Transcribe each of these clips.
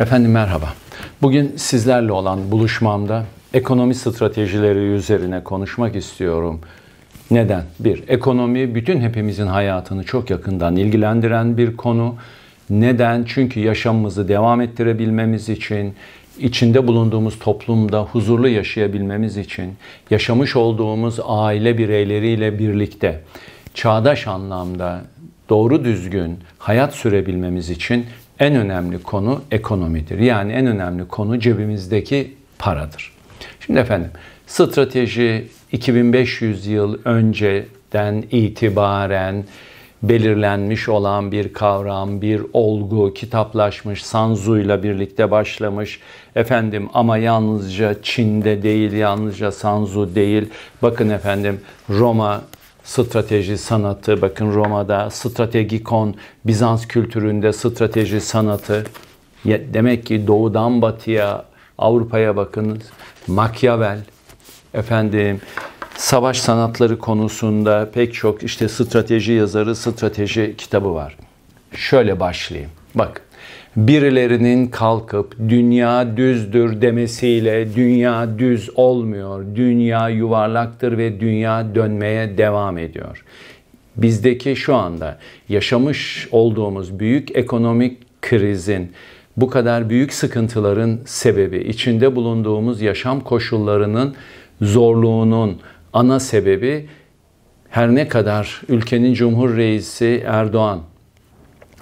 Efendim merhaba. Bugün sizlerle olan buluşmamda ekonomi stratejileri üzerine konuşmak istiyorum. Neden? Bir, ekonomi bütün hepimizin hayatını çok yakından ilgilendiren bir konu. Neden? Çünkü yaşamımızı devam ettirebilmemiz için, içinde bulunduğumuz toplumda huzurlu yaşayabilmemiz için, yaşamış olduğumuz aile bireyleriyle birlikte çağdaş anlamda doğru düzgün hayat sürebilmemiz için en önemli konu ekonomidir. Yani en önemli konu cebimizdeki paradır. Şimdi efendim strateji 2500 yıl önceden itibaren belirlenmiş olan bir kavram, bir olgu, kitaplaşmış, ile birlikte başlamış. Efendim ama yalnızca Çin'de değil, yalnızca Sanzu değil. Bakın efendim Roma strateji sanatı, bakın Roma'da strategikon, Bizans kültüründe strateji sanatı. Demek ki doğudan batıya, Avrupa'ya bakınız. Machiavel, efendim savaş sanatları konusunda pek çok işte strateji yazarı, strateji kitabı var. Şöyle başlayayım. Bak birilerinin kalkıp dünya düzdür demesiyle dünya düz olmuyor. Dünya yuvarlaktır ve dünya dönmeye devam ediyor. Bizdeki şu anda yaşamış olduğumuz büyük ekonomik krizin bu kadar büyük sıkıntıların sebebi içinde bulunduğumuz yaşam koşullarının zorluğunun ana sebebi her ne kadar ülkenin Cumhur Reisi Erdoğan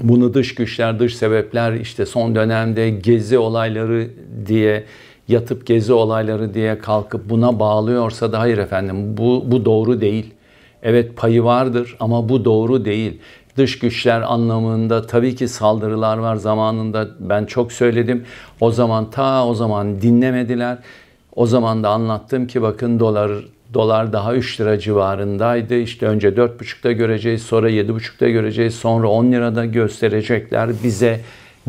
bunu dış güçler, dış sebepler işte son dönemde gezi olayları diye yatıp gezi olayları diye kalkıp buna bağlıyorsa da hayır efendim bu, bu doğru değil. Evet payı vardır ama bu doğru değil. Dış güçler anlamında tabii ki saldırılar var zamanında ben çok söyledim. O zaman ta o zaman dinlemediler. O zaman da anlattım ki bakın dolar Dolar daha 3 lira civarındaydı. İşte önce 4,5'da göreceğiz, sonra 7,5'da göreceğiz, sonra 10 lirada gösterecekler bize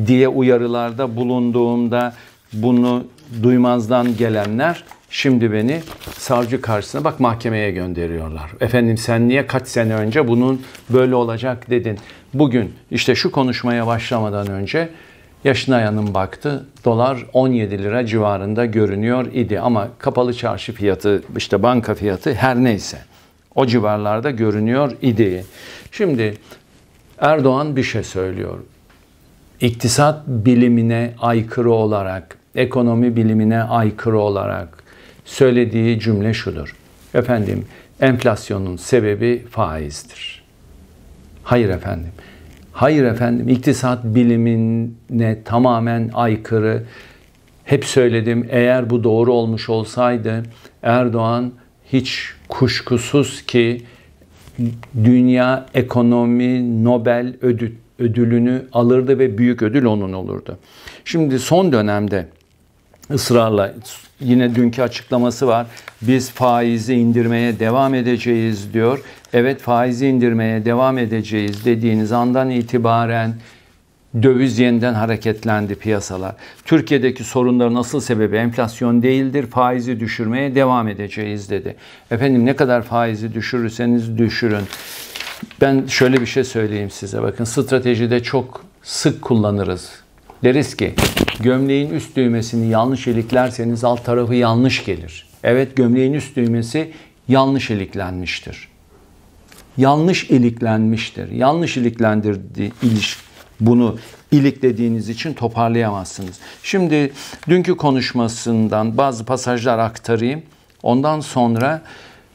diye uyarılarda bulunduğumda bunu duymazdan gelenler şimdi beni savcı karşısına bak mahkemeye gönderiyorlar. Efendim sen niye kaç sene önce bunun böyle olacak dedin. Bugün işte şu konuşmaya başlamadan önce Yaşına yanım baktı. Dolar 17 lira civarında görünüyor idi ama kapalı çarşı fiyatı işte banka fiyatı her neyse o civarlarda görünüyor idi. Şimdi Erdoğan bir şey söylüyor. İktisat bilimine aykırı olarak, ekonomi bilimine aykırı olarak söylediği cümle şudur. Efendim enflasyonun sebebi faizdir. Hayır efendim. Hayır efendim iktisat bilimine tamamen aykırı. Hep söyledim eğer bu doğru olmuş olsaydı Erdoğan hiç kuşkusuz ki dünya ekonomi Nobel ödü, ödülünü alırdı ve büyük ödül onun olurdu. Şimdi son dönemde ısrarla yine dünkü açıklaması var. Biz faizi indirmeye devam edeceğiz diyor. Evet faizi indirmeye devam edeceğiz dediğiniz andan itibaren döviz yeniden hareketlendi piyasalar. Türkiye'deki sorunların asıl sebebi enflasyon değildir. Faizi düşürmeye devam edeceğiz dedi. Efendim ne kadar faizi düşürürseniz düşürün. Ben şöyle bir şey söyleyeyim size. Bakın stratejide çok sık kullanırız. Deriz ki Gömleğin üst düğmesini yanlış iliklerseniz alt tarafı yanlış gelir. Evet gömleğin üst düğmesi yanlış iliklenmiştir. Yanlış iliklenmiştir. Yanlış iliklendirdi iliş bunu iliklediğiniz için toparlayamazsınız. Şimdi dünkü konuşmasından bazı pasajlar aktarayım. Ondan sonra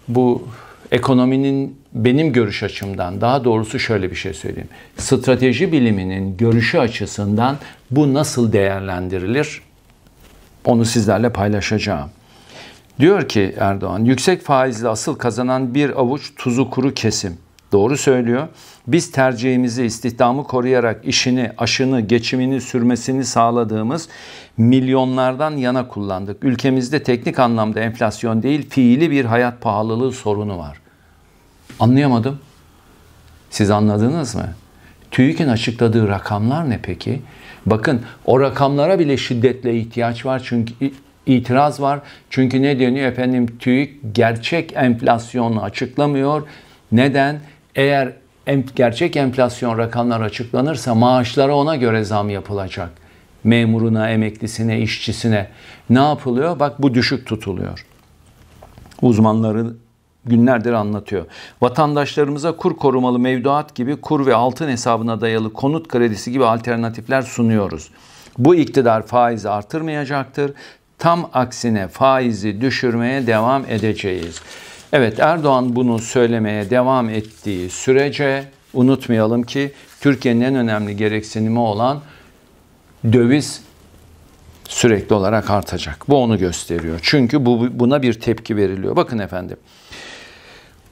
bu ekonominin benim görüş açımdan daha doğrusu şöyle bir şey söyleyeyim. Strateji biliminin görüşü açısından bu nasıl değerlendirilir? Onu sizlerle paylaşacağım. Diyor ki Erdoğan, yüksek faizle asıl kazanan bir avuç tuzu kuru kesim. Doğru söylüyor. Biz tercihimizi, istihdamı koruyarak işini, aşını, geçimini sürmesini sağladığımız milyonlardan yana kullandık. Ülkemizde teknik anlamda enflasyon değil, fiili bir hayat pahalılığı sorunu var. Anlayamadım. Siz anladınız mı? TÜİK'in açıkladığı rakamlar ne peki? Bakın o rakamlara bile şiddetle ihtiyaç var çünkü itiraz var. Çünkü ne deniyor efendim TÜİK gerçek enflasyonu açıklamıyor. Neden? Eğer gerçek enflasyon rakamlar açıklanırsa maaşlara ona göre zam yapılacak. Memuruna, emeklisine, işçisine ne yapılıyor? Bak bu düşük tutuluyor. Uzmanları günlerdir anlatıyor. Vatandaşlarımıza kur korumalı mevduat gibi kur ve altın hesabına dayalı konut kredisi gibi alternatifler sunuyoruz. Bu iktidar faizi artırmayacaktır. Tam aksine faizi düşürmeye devam edeceğiz. Evet Erdoğan bunu söylemeye devam ettiği sürece unutmayalım ki Türkiye'nin en önemli gereksinimi olan döviz sürekli olarak artacak. Bu onu gösteriyor. Çünkü bu, buna bir tepki veriliyor. Bakın efendim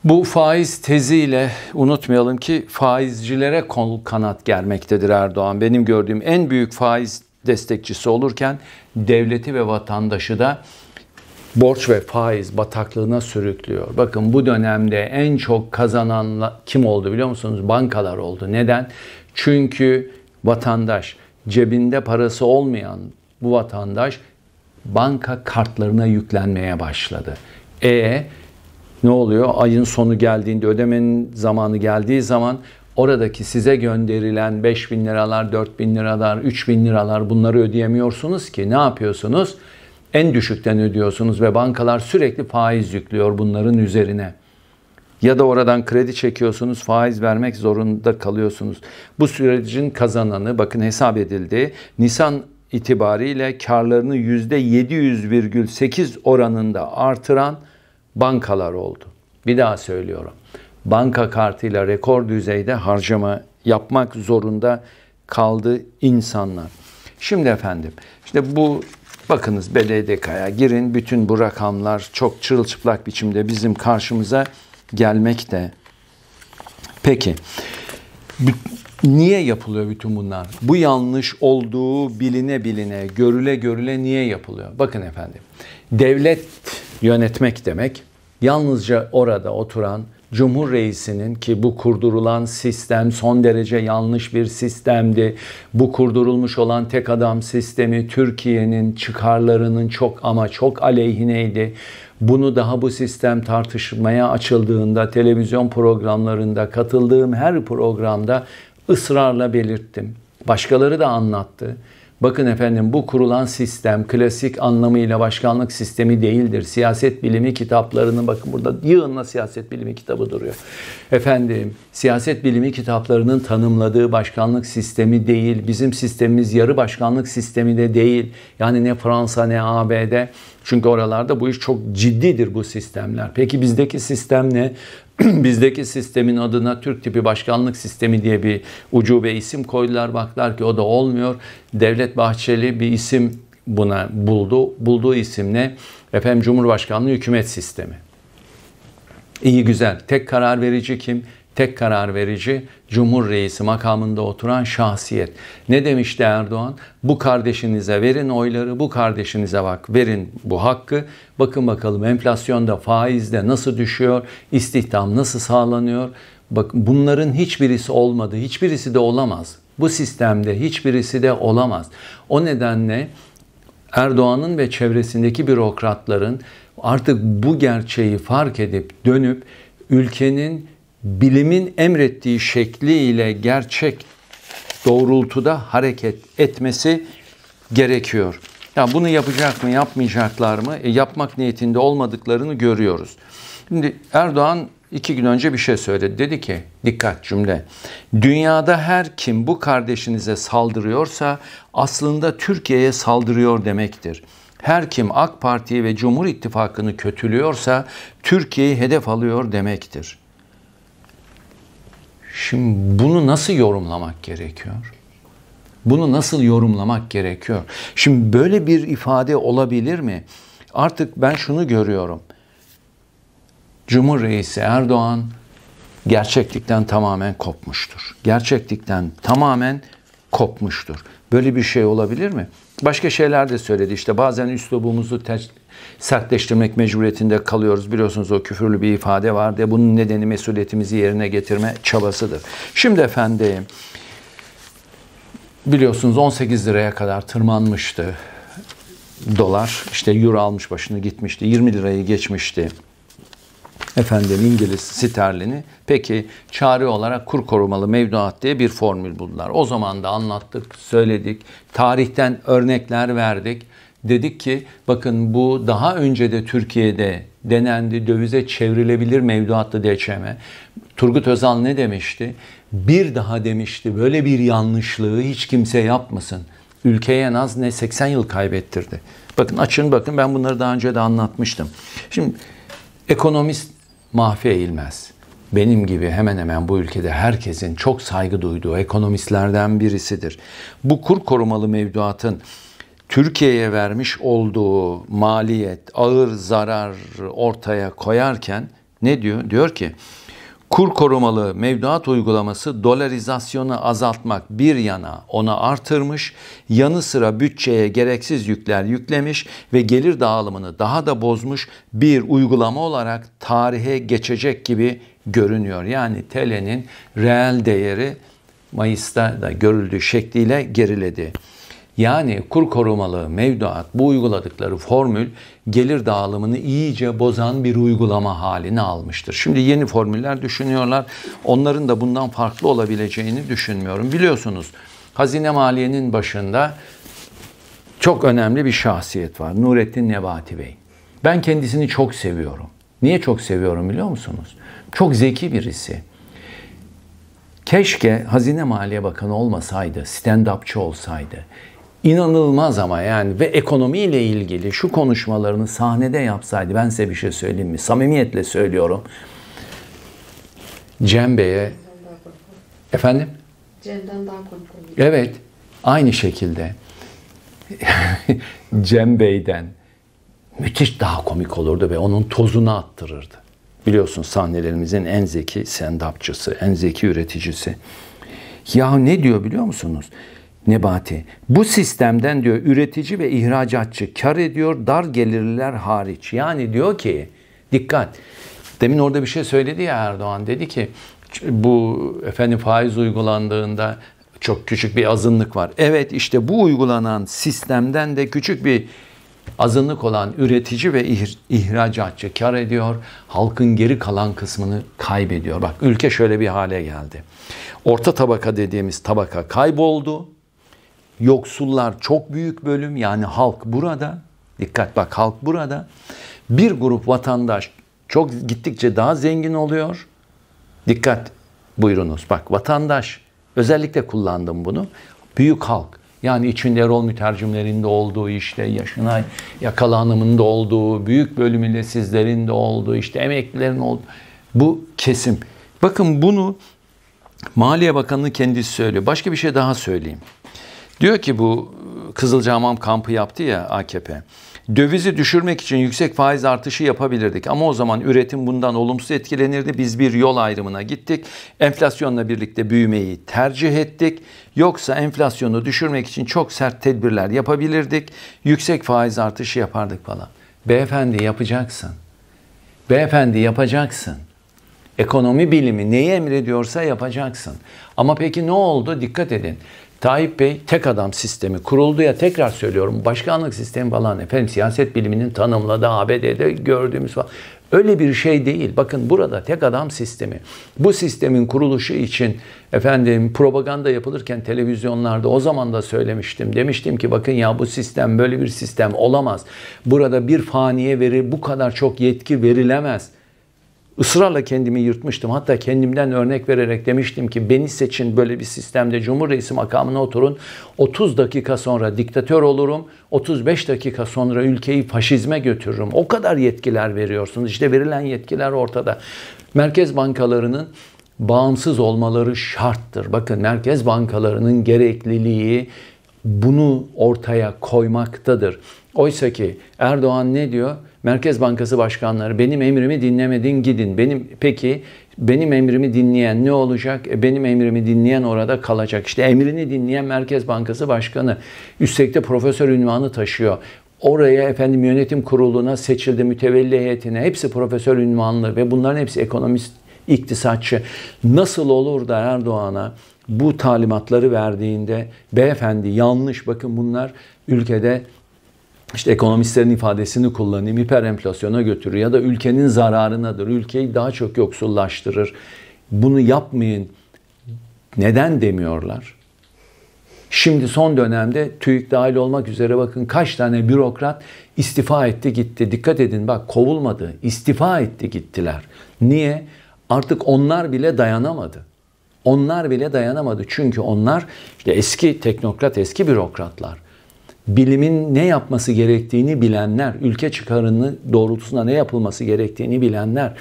bu faiz teziyle unutmayalım ki faizcilere kol kanat germektedir Erdoğan. Benim gördüğüm en büyük faiz destekçisi olurken devleti ve vatandaşı da borç ve faiz bataklığına sürüklüyor. Bakın bu dönemde en çok kazanan kim oldu biliyor musunuz? Bankalar oldu. Neden? Çünkü vatandaş cebinde parası olmayan bu vatandaş banka kartlarına yüklenmeye başladı. E ne oluyor? Ayın sonu geldiğinde ödemenin zamanı geldiği zaman oradaki size gönderilen 5 bin liralar, 4 bin liralar, 3 bin liralar bunları ödeyemiyorsunuz ki ne yapıyorsunuz? En düşükten ödüyorsunuz ve bankalar sürekli faiz yüklüyor bunların üzerine. Ya da oradan kredi çekiyorsunuz, faiz vermek zorunda kalıyorsunuz. Bu sürecin kazananı bakın hesap edildi. Nisan itibariyle karlarını %700,8 oranında artıran bankalar oldu. Bir daha söylüyorum. Banka kartıyla rekor düzeyde harcama yapmak zorunda kaldı insanlar. Şimdi efendim işte bu bakınız BDDK'ya girin bütün bu rakamlar çok çırılçıplak biçimde bizim karşımıza gelmekte. Peki niye yapılıyor bütün bunlar? Bu yanlış olduğu biline biline, görüle görüle niye yapılıyor? Bakın efendim. Devlet yönetmek demek. Yalnızca orada oturan Cumhur Reisi'nin ki bu kurdurulan sistem son derece yanlış bir sistemdi. Bu kurdurulmuş olan tek adam sistemi Türkiye'nin çıkarlarının çok ama çok aleyhineydi. Bunu daha bu sistem tartışmaya açıldığında televizyon programlarında katıldığım her programda ısrarla belirttim. Başkaları da anlattı. Bakın efendim bu kurulan sistem klasik anlamıyla başkanlık sistemi değildir. Siyaset bilimi kitaplarının bakın burada yığınla siyaset bilimi kitabı duruyor. Efendim siyaset bilimi kitaplarının tanımladığı başkanlık sistemi değil. Bizim sistemimiz yarı başkanlık sistemi de değil. Yani ne Fransa ne ABD çünkü oralarda bu iş çok ciddidir bu sistemler. Peki bizdeki sistem ne? bizdeki sistemin adına Türk tipi başkanlık sistemi diye bir ucube isim koydular. Baklar ki o da olmuyor. Devlet Bahçeli bir isim buna buldu. Bulduğu isim ne? Efendim Cumhurbaşkanlığı Hükümet Sistemi. İyi güzel. Tek karar verici kim? tek karar verici Cumhur Reisi makamında oturan şahsiyet. Ne demişti Erdoğan? Bu kardeşinize verin oyları, bu kardeşinize bak verin bu hakkı. Bakın bakalım enflasyonda, faizde nasıl düşüyor, istihdam nasıl sağlanıyor? Bak bunların hiçbirisi olmadı, hiçbirisi de olamaz. Bu sistemde hiçbirisi de olamaz. O nedenle Erdoğan'ın ve çevresindeki bürokratların artık bu gerçeği fark edip dönüp ülkenin bilimin emrettiği şekliyle gerçek doğrultuda hareket etmesi gerekiyor. Ya yani bunu yapacak mı, yapmayacaklar mı? E, yapmak niyetinde olmadıklarını görüyoruz. Şimdi Erdoğan iki gün önce bir şey söyledi. Dedi ki, dikkat cümle. Dünyada her kim bu kardeşinize saldırıyorsa aslında Türkiye'ye saldırıyor demektir. Her kim AK Parti ve Cumhur İttifakı'nı kötülüyorsa Türkiye'yi hedef alıyor demektir. Şimdi bunu nasıl yorumlamak gerekiyor? Bunu nasıl yorumlamak gerekiyor? Şimdi böyle bir ifade olabilir mi? Artık ben şunu görüyorum. Cumhur Erdoğan gerçeklikten tamamen kopmuştur. Gerçeklikten tamamen kopmuştur. Böyle bir şey olabilir mi? Başka şeyler de söyledi İşte bazen üslubumuzu sertleştirmek mecburiyetinde kalıyoruz. Biliyorsunuz o küfürlü bir ifade var diye bunun nedeni mesuliyetimizi yerine getirme çabasıdır. Şimdi efendim biliyorsunuz 18 liraya kadar tırmanmıştı dolar. İşte euro almış başını gitmişti. 20 lirayı geçmişti efendim İngiliz sterlini. Peki çare olarak kur korumalı mevduat diye bir formül buldular. O zaman da anlattık, söyledik, tarihten örnekler verdik. Dedik ki bakın bu daha önce de Türkiye'de denendi dövize çevrilebilir mevduatlı DCM. Turgut Özal ne demişti? Bir daha demişti böyle bir yanlışlığı hiç kimse yapmasın. Ülkeye en az ne 80 yıl kaybettirdi. Bakın açın bakın ben bunları daha önce de anlatmıştım. Şimdi ekonomist mahfi eğilmez. Benim gibi hemen hemen bu ülkede herkesin çok saygı duyduğu ekonomistlerden birisidir. Bu kur korumalı mevduatın Türkiye'ye vermiş olduğu maliyet, ağır zarar ortaya koyarken ne diyor? Diyor ki kur korumalı mevduat uygulaması dolarizasyonu azaltmak bir yana ona artırmış, yanı sıra bütçeye gereksiz yükler yüklemiş ve gelir dağılımını daha da bozmuş bir uygulama olarak tarihe geçecek gibi görünüyor. Yani TL'nin reel değeri Mayıs'ta da görüldüğü şekliyle geriledi. Yani kur korumalı mevduat bu uyguladıkları formül gelir dağılımını iyice bozan bir uygulama halini almıştır. Şimdi yeni formüller düşünüyorlar. Onların da bundan farklı olabileceğini düşünmüyorum. Biliyorsunuz Hazine Maliye'nin başında çok önemli bir şahsiyet var. Nurettin Nebati Bey. Ben kendisini çok seviyorum. Niye çok seviyorum biliyor musunuz? Çok zeki birisi. Keşke Hazine Maliye Bakanı olmasaydı, stand-upçı olsaydı. İnanılmaz ama yani ve ekonomiyle ilgili şu konuşmalarını sahnede yapsaydı ben size bir şey söyleyeyim mi? Samimiyetle söylüyorum. Cem Bey'e efendim? Cem'den daha korkulur. Evet. Aynı şekilde Cem Bey'den müthiş daha komik olurdu ve onun tozunu attırırdı. Biliyorsun sahnelerimizin en zeki sendapçısı, en zeki üreticisi. Ya ne diyor biliyor musunuz? Nebati. Bu sistemden diyor üretici ve ihracatçı kar ediyor dar gelirliler hariç. Yani diyor ki dikkat. Demin orada bir şey söyledi ya Erdoğan dedi ki bu efendim faiz uygulandığında çok küçük bir azınlık var. Evet işte bu uygulanan sistemden de küçük bir azınlık olan üretici ve ihracatçı kar ediyor. Halkın geri kalan kısmını kaybediyor. Bak ülke şöyle bir hale geldi. Orta tabaka dediğimiz tabaka kayboldu. Yoksullar çok büyük bölüm yani halk burada. Dikkat bak halk burada. Bir grup vatandaş çok gittikçe daha zengin oluyor. Dikkat buyurunuz. Bak vatandaş özellikle kullandım bunu. Büyük halk yani içinde rol mütercimlerinde olduğu işte yaşınay yaşına da olduğu, büyük bölümünde sizlerin de olduğu, işte emeklilerin oldu bu kesim. Bakın bunu Maliye bakanı kendisi söylüyor. Başka bir şey daha söyleyeyim. Diyor ki bu Kızılcahamam kampı yaptı ya AKP. Dövizi düşürmek için yüksek faiz artışı yapabilirdik ama o zaman üretim bundan olumsuz etkilenirdi. Biz bir yol ayrımına gittik. Enflasyonla birlikte büyümeyi tercih ettik. Yoksa enflasyonu düşürmek için çok sert tedbirler yapabilirdik. Yüksek faiz artışı yapardık falan. Beyefendi yapacaksın. Beyefendi yapacaksın. Ekonomi bilimi neyi emrediyorsa yapacaksın. Ama peki ne oldu? Dikkat edin. Tayyip Bey tek adam sistemi kuruldu ya tekrar söylüyorum başkanlık sistemi falan efendim siyaset biliminin tanımladığı ABD'de gördüğümüz falan. Öyle bir şey değil. Bakın burada tek adam sistemi. Bu sistemin kuruluşu için efendim propaganda yapılırken televizyonlarda o zaman da söylemiştim. Demiştim ki bakın ya bu sistem böyle bir sistem olamaz. Burada bir faniye veri bu kadar çok yetki verilemez. Israrla kendimi yırtmıştım. Hatta kendimden örnek vererek demiştim ki beni seçin böyle bir sistemde Cumhur Reisi makamına oturun. 30 dakika sonra diktatör olurum. 35 dakika sonra ülkeyi faşizme götürürüm. O kadar yetkiler veriyorsunuz. İşte verilen yetkiler ortada. Merkez bankalarının bağımsız olmaları şarttır. Bakın merkez bankalarının gerekliliği bunu ortaya koymaktadır. Oysa ki Erdoğan ne diyor? Merkez Bankası başkanları benim emrimi dinlemedin gidin. Benim peki benim emrimi dinleyen ne olacak? E, benim emrimi dinleyen orada kalacak. İşte emrini dinleyen Merkez Bankası Başkanı üstelik de profesör ünvanı taşıyor. Oraya efendim yönetim kuruluna seçildi, mütevelli heyetine hepsi profesör ünvanlı ve bunların hepsi ekonomist, iktisatçı. Nasıl olur da Erdoğan'a bu talimatları verdiğinde beyefendi yanlış bakın bunlar ülkede işte ekonomistlerin ifadesini kullanayım, hiper enflasyona götürür ya da ülkenin zararınadır, ülkeyi daha çok yoksullaştırır. Bunu yapmayın. Neden demiyorlar? Şimdi son dönemde TÜİK dahil olmak üzere bakın kaç tane bürokrat istifa etti gitti. Dikkat edin bak kovulmadı, istifa etti gittiler. Niye? Artık onlar bile dayanamadı. Onlar bile dayanamadı çünkü onlar işte eski teknokrat, eski bürokratlar bilimin ne yapması gerektiğini bilenler, ülke çıkarını doğrultusunda ne yapılması gerektiğini bilenler.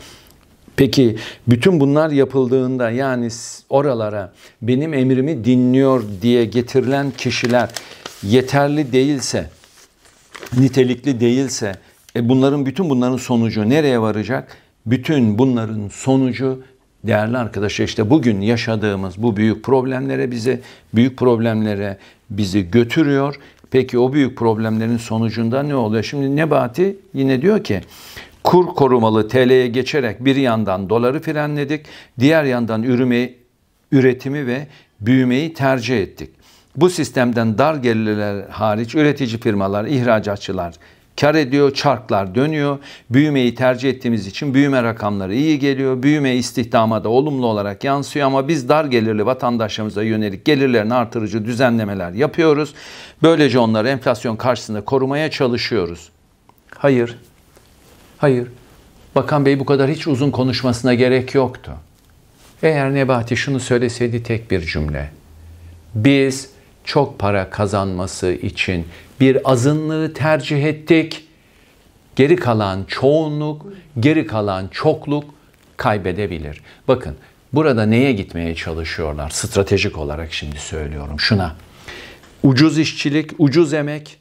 Peki bütün bunlar yapıldığında yani oralara benim emrimi dinliyor diye getirilen kişiler yeterli değilse, nitelikli değilse e bunların bütün bunların sonucu nereye varacak? Bütün bunların sonucu değerli arkadaşlar işte bugün yaşadığımız bu büyük problemlere bizi büyük problemlere bizi götürüyor Peki o büyük problemlerin sonucunda ne oluyor? Şimdi Nebati yine diyor ki kur korumalı TL'ye geçerek bir yandan doları frenledik, diğer yandan ürüme, üretimi ve büyümeyi tercih ettik. Bu sistemden dar gelirler hariç üretici firmalar, ihracatçılar kar ediyor, çarklar dönüyor. Büyümeyi tercih ettiğimiz için büyüme rakamları iyi geliyor. Büyüme istihdama da olumlu olarak yansıyor ama biz dar gelirli vatandaşlarımıza yönelik gelirlerini artırıcı düzenlemeler yapıyoruz. Böylece onları enflasyon karşısında korumaya çalışıyoruz. Hayır. Hayır. Bakan Bey bu kadar hiç uzun konuşmasına gerek yoktu. Eğer Nebati şunu söyleseydi tek bir cümle. Biz çok para kazanması için bir azınlığı tercih ettik. Geri kalan çoğunluk, geri kalan çokluk kaybedebilir. Bakın burada neye gitmeye çalışıyorlar? Stratejik olarak şimdi söylüyorum şuna. Ucuz işçilik, ucuz emek,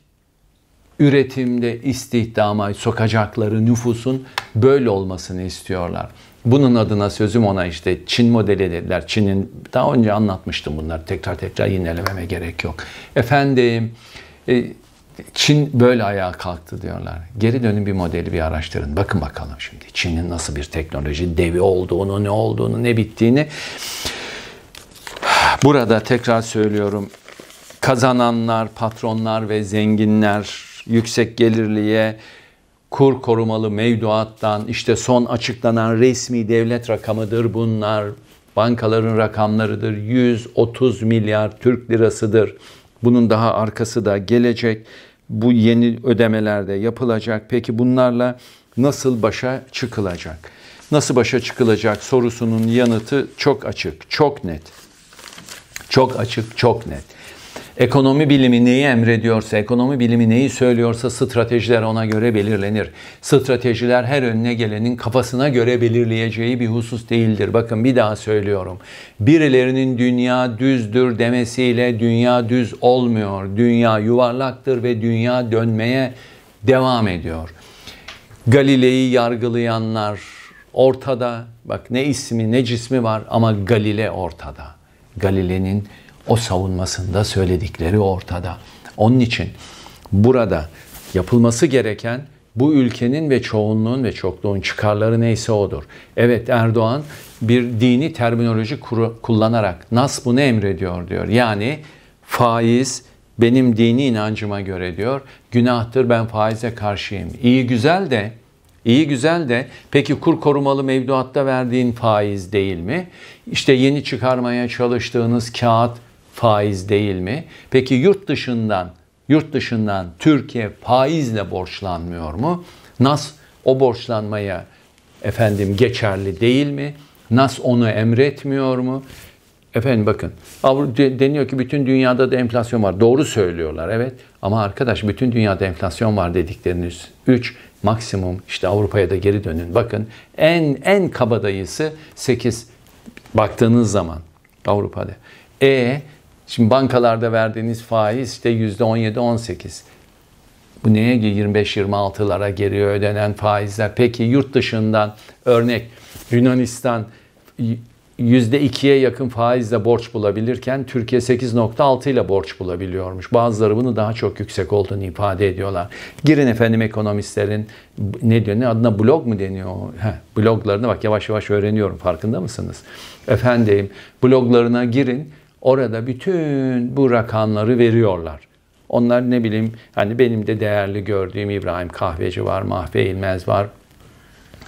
üretimde istihdama sokacakları nüfusun böyle olmasını istiyorlar. Bunun adına sözüm ona işte Çin modeli dediler. Çin'in daha önce anlatmıştım bunları tekrar tekrar yinelememe gerek yok. Efendim e, Çin böyle ayağa kalktı diyorlar. Geri dönün bir modeli bir araştırın. Bakın bakalım şimdi Çin'in nasıl bir teknoloji devi olduğunu, ne olduğunu, ne bittiğini. Burada tekrar söylüyorum. Kazananlar, patronlar ve zenginler yüksek gelirliye kur korumalı mevduattan işte son açıklanan resmi devlet rakamıdır bunlar. Bankaların rakamlarıdır. 130 milyar Türk lirasıdır. Bunun daha arkası da gelecek bu yeni ödemelerde yapılacak? Peki bunlarla nasıl başa çıkılacak? Nasıl başa çıkılacak sorusunun yanıtı çok açık, çok net. Çok açık, çok net. Ekonomi bilimi neyi emrediyorsa, ekonomi bilimi neyi söylüyorsa stratejiler ona göre belirlenir. Stratejiler her önüne gelenin kafasına göre belirleyeceği bir husus değildir. Bakın bir daha söylüyorum. Birilerinin dünya düzdür demesiyle dünya düz olmuyor. Dünya yuvarlaktır ve dünya dönmeye devam ediyor. Galile'yi yargılayanlar ortada. Bak ne ismi ne cismi var ama Galile ortada. Galile'nin o savunmasında söyledikleri ortada. Onun için burada yapılması gereken bu ülkenin ve çoğunluğun ve çokluğun çıkarları neyse odur. Evet Erdoğan bir dini terminoloji kuru, kullanarak nas bunu emrediyor diyor. Yani faiz benim dini inancıma göre diyor. Günahtır ben faize karşıyım. İyi güzel de İyi güzel de peki kur korumalı mevduatta verdiğin faiz değil mi? İşte yeni çıkarmaya çalıştığınız kağıt faiz değil mi? Peki yurt dışından yurt dışından Türkiye faizle borçlanmıyor mu? Nas o borçlanmaya efendim geçerli değil mi? Nas onu emretmiyor mu? Efendim bakın deniyor ki bütün dünyada da enflasyon var. Doğru söylüyorlar evet ama arkadaş bütün dünyada enflasyon var dedikleriniz 3 maksimum işte Avrupa'ya da geri dönün. Bakın en en kabadayısı 8 baktığınız zaman Avrupa'da. E Şimdi bankalarda verdiğiniz faiz işte %17-18. Bu neye 25-26'lara geliyor ödenen faizler? Peki yurt dışından örnek Yunanistan %2'ye yakın faizle borç bulabilirken Türkiye 8.6 ile borç bulabiliyormuş. Bazıları bunu daha çok yüksek olduğunu ifade ediyorlar. Girin efendim ekonomistlerin ne diyor ne adına blog mu deniyor? Heh, bloglarına bak yavaş yavaş öğreniyorum farkında mısınız? Efendim bloglarına girin Orada bütün bu rakamları veriyorlar. Onlar ne bileyim hani benim de değerli gördüğüm İbrahim Kahveci var, Mahve İlmez var.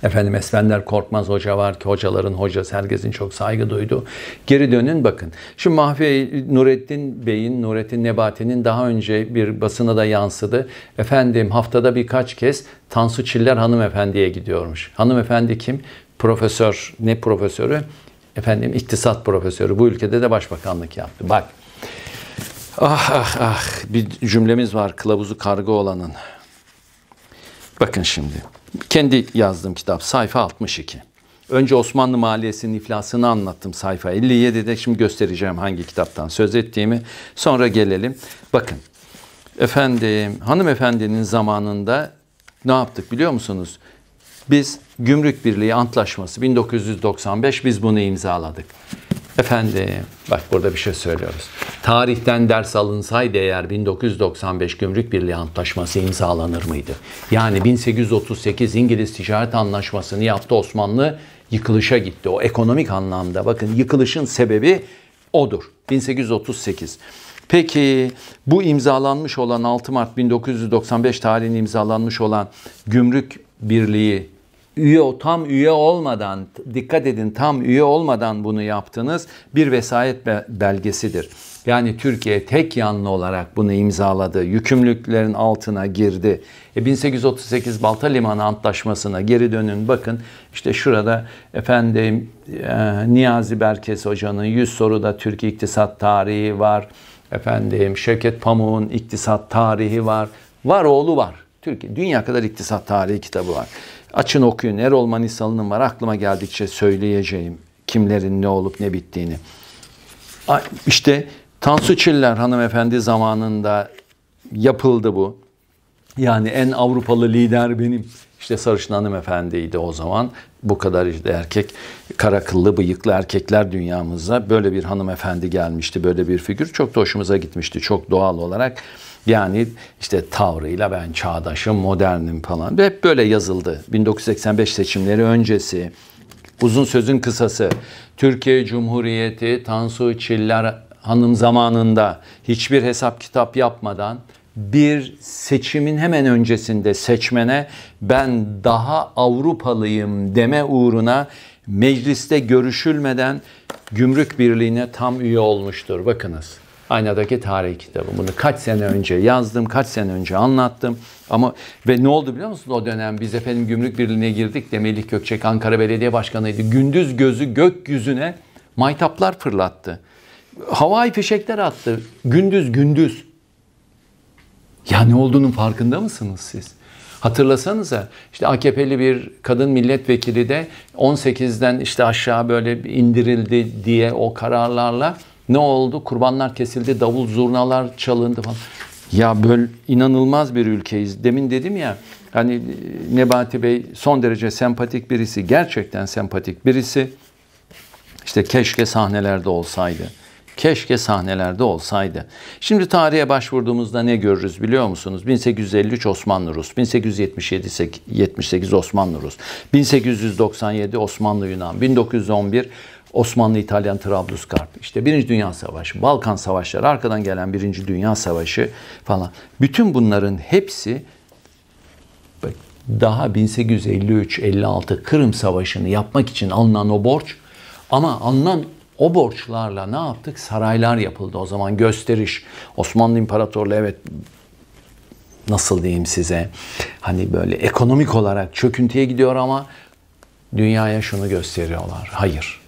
Efendim Esfender Korkmaz Hoca var ki hocaların hocası herkesin çok saygı duydu. Geri dönün bakın. Şu Mahve Nurettin Bey'in, Nurettin Nebati'nin daha önce bir basına da yansıdı. Efendim haftada birkaç kez Tansu Çiller hanımefendiye gidiyormuş. Hanımefendi kim? Profesör, ne profesörü? Efendim iktisat profesörü bu ülkede de başbakanlık yaptı. Bak. Ah ah ah bir cümlemiz var kılavuzu kargo olanın. Bakın şimdi. Kendi yazdığım kitap sayfa 62. Önce Osmanlı maliyesinin iflasını anlattım sayfa 57'de. Şimdi göstereceğim hangi kitaptan söz ettiğimi. Sonra gelelim. Bakın efendim hanımefendinin zamanında ne yaptık biliyor musunuz? Biz Gümrük Birliği Antlaşması 1995 biz bunu imzaladık. Efendim bak burada bir şey söylüyoruz. Tarihten ders alınsaydı eğer 1995 Gümrük Birliği Antlaşması imzalanır mıydı? Yani 1838 İngiliz Ticaret Anlaşması'nı yaptı Osmanlı yıkılışa gitti. O ekonomik anlamda bakın yıkılışın sebebi odur. 1838. Peki bu imzalanmış olan 6 Mart 1995 tarihinde imzalanmış olan Gümrük Birliği üye tam üye olmadan dikkat edin tam üye olmadan bunu yaptınız bir vesayet belgesidir. Yani Türkiye tek yanlı olarak bunu imzaladı. Yükümlülüklerin altına girdi. E 1838 Balta Limanı Antlaşması'na geri dönün bakın. işte şurada efendim e, Niyazi Berkes Hoca'nın 100 soruda Türk iktisat tarihi var. Efendim Şevket Pamuk'un iktisat tarihi var. Var oğlu var. Türkiye dünya kadar iktisat tarihi kitabı var. Açın okuyun. Erol Manisalı'nın var. Aklıma geldikçe söyleyeceğim kimlerin ne olup ne bittiğini. İşte Tansu Çiller hanımefendi zamanında yapıldı bu. Yani en Avrupalı lider benim. İşte sarışın hanımefendiydi o zaman bu kadar işte erkek kara kıllı bıyıklı erkekler dünyamıza böyle bir hanımefendi gelmişti böyle bir figür çok da hoşumuza gitmişti çok doğal olarak yani işte tavrıyla ben çağdaşım modernim falan hep böyle yazıldı 1985 seçimleri öncesi uzun sözün kısası Türkiye Cumhuriyeti Tansu Çiller Hanım zamanında hiçbir hesap kitap yapmadan bir seçimin hemen öncesinde seçmene ben daha Avrupalıyım deme uğruna mecliste görüşülmeden Gümrük Birliği'ne tam üye olmuştur. Bakınız aynadaki tarih kitabı. Bunu kaç sene önce yazdım, kaç sene önce anlattım. Ama ve ne oldu biliyor musunuz o dönem? Biz efendim Gümrük Birliği'ne girdik de Melih Gökçek Ankara Belediye Başkanı'ydı. Gündüz gözü gökyüzüne maytaplar fırlattı. Havai fişekler attı. Gündüz gündüz. Ya ne olduğunun farkında mısınız siz? Hatırlasanıza işte AKP'li bir kadın milletvekili de 18'den işte aşağı böyle indirildi diye o kararlarla ne oldu? Kurbanlar kesildi, davul zurnalar çalındı falan. Ya böyle inanılmaz bir ülkeyiz. Demin dedim ya hani e, Nebati Bey son derece sempatik birisi. Gerçekten sempatik birisi. İşte keşke sahnelerde olsaydı. Keşke sahnelerde olsaydı. Şimdi tarihe başvurduğumuzda ne görürüz biliyor musunuz? 1853 Osmanlı Rus, 1877 78 Osmanlı Rus, 1897 Osmanlı Yunan, 1911 Osmanlı İtalyan Trablusgarp, işte Birinci Dünya Savaşı, Balkan Savaşları, arkadan gelen Birinci Dünya Savaşı falan. Bütün bunların hepsi daha 1853-56 Kırım Savaşı'nı yapmak için alınan o borç ama alınan o borçlarla ne yaptık? Saraylar yapıldı o zaman gösteriş. Osmanlı İmparatorluğu evet nasıl diyeyim size hani böyle ekonomik olarak çöküntüye gidiyor ama dünyaya şunu gösteriyorlar. Hayır.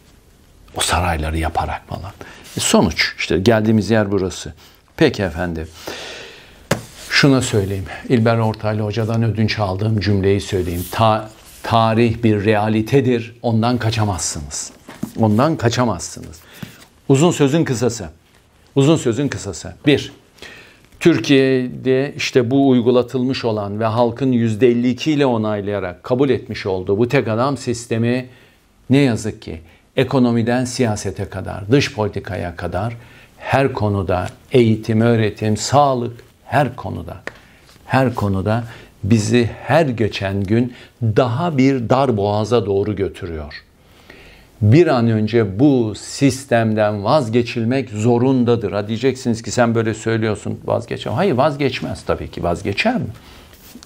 O sarayları yaparak falan. E sonuç işte geldiğimiz yer burası. Peki efendim. Şuna söyleyeyim. İlber Ortaylı hocadan ödünç aldığım cümleyi söyleyeyim. Ta tarih bir realitedir. Ondan kaçamazsınız. Ondan kaçamazsınız. Uzun sözün kısası. Uzun sözün kısası. Bir, Türkiye'de işte bu uygulatılmış olan ve halkın %52 ile onaylayarak kabul etmiş olduğu bu tek adam sistemi ne yazık ki ekonomiden siyasete kadar, dış politikaya kadar her konuda eğitim, öğretim, sağlık her konuda her konuda bizi her geçen gün daha bir dar boğaza doğru götürüyor bir an önce bu sistemden vazgeçilmek zorundadır. Ha diyeceksiniz ki sen böyle söylüyorsun vazgeçer. Hayır vazgeçmez tabii ki vazgeçer mi?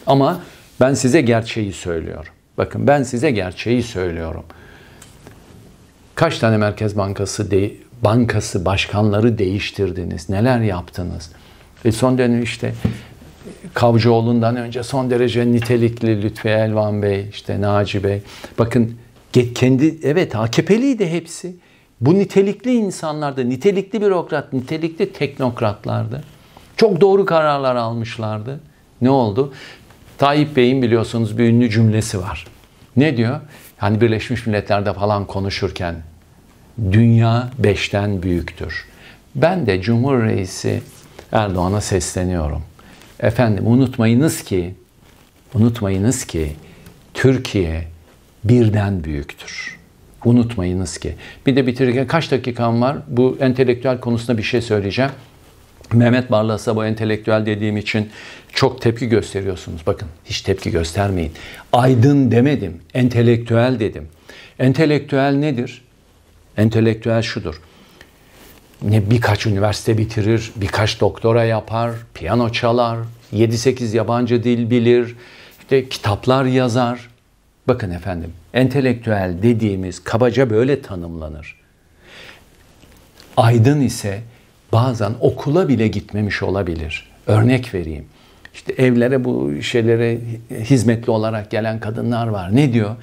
Ama ben size gerçeği söylüyorum. Bakın ben size gerçeği söylüyorum. Kaç tane Merkez Bankası de, bankası başkanları değiştirdiniz? Neler yaptınız? E son dönem işte Kavcıoğlu'ndan önce son derece nitelikli Lütfi Elvan Bey, işte Naci Bey. Bakın kendi evet AKP'liydi hepsi. Bu nitelikli insanlardı, nitelikli bürokrat, nitelikli teknokratlardı. Çok doğru kararlar almışlardı. Ne oldu? Tayyip Bey'in biliyorsunuz bir ünlü cümlesi var. Ne diyor? Hani Birleşmiş Milletler'de falan konuşurken dünya beşten büyüktür. Ben de Cumhur Reisi Erdoğan'a sesleniyorum. Efendim unutmayınız ki unutmayınız ki Türkiye birden büyüktür. Unutmayınız ki. Bir de bitirirken kaç dakikam var? Bu entelektüel konusunda bir şey söyleyeceğim. Mehmet Barlas'a bu entelektüel dediğim için çok tepki gösteriyorsunuz. Bakın hiç tepki göstermeyin. Aydın demedim, entelektüel dedim. Entelektüel nedir? Entelektüel şudur. Ne birkaç üniversite bitirir, birkaç doktora yapar, piyano çalar, 7-8 yabancı dil bilir, işte kitaplar yazar. Bakın efendim, entelektüel dediğimiz kabaca böyle tanımlanır. Aydın ise bazen okula bile gitmemiş olabilir. Örnek vereyim. İşte evlere bu şeylere hizmetli olarak gelen kadınlar var. Ne diyor?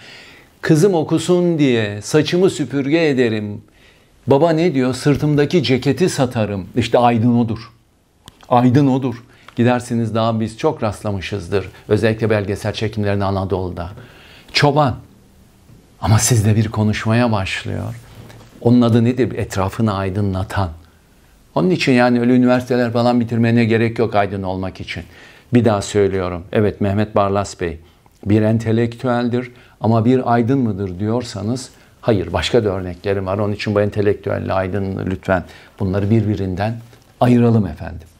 Kızım okusun diye saçımı süpürge ederim. Baba ne diyor? Sırtımdaki ceketi satarım. İşte aydın odur. Aydın odur. Gidersiniz daha biz çok rastlamışızdır. Özellikle belgesel çekimlerini Anadolu'da çoban. Ama sizde bir konuşmaya başlıyor. Onun adı nedir? Etrafını aydınlatan. Onun için yani öyle üniversiteler falan bitirmene gerek yok aydın olmak için. Bir daha söylüyorum. Evet Mehmet Barlas Bey bir entelektüeldir ama bir aydın mıdır diyorsanız hayır başka da örneklerim var. Onun için bu entelektüelle aydın lütfen bunları birbirinden ayıralım efendim.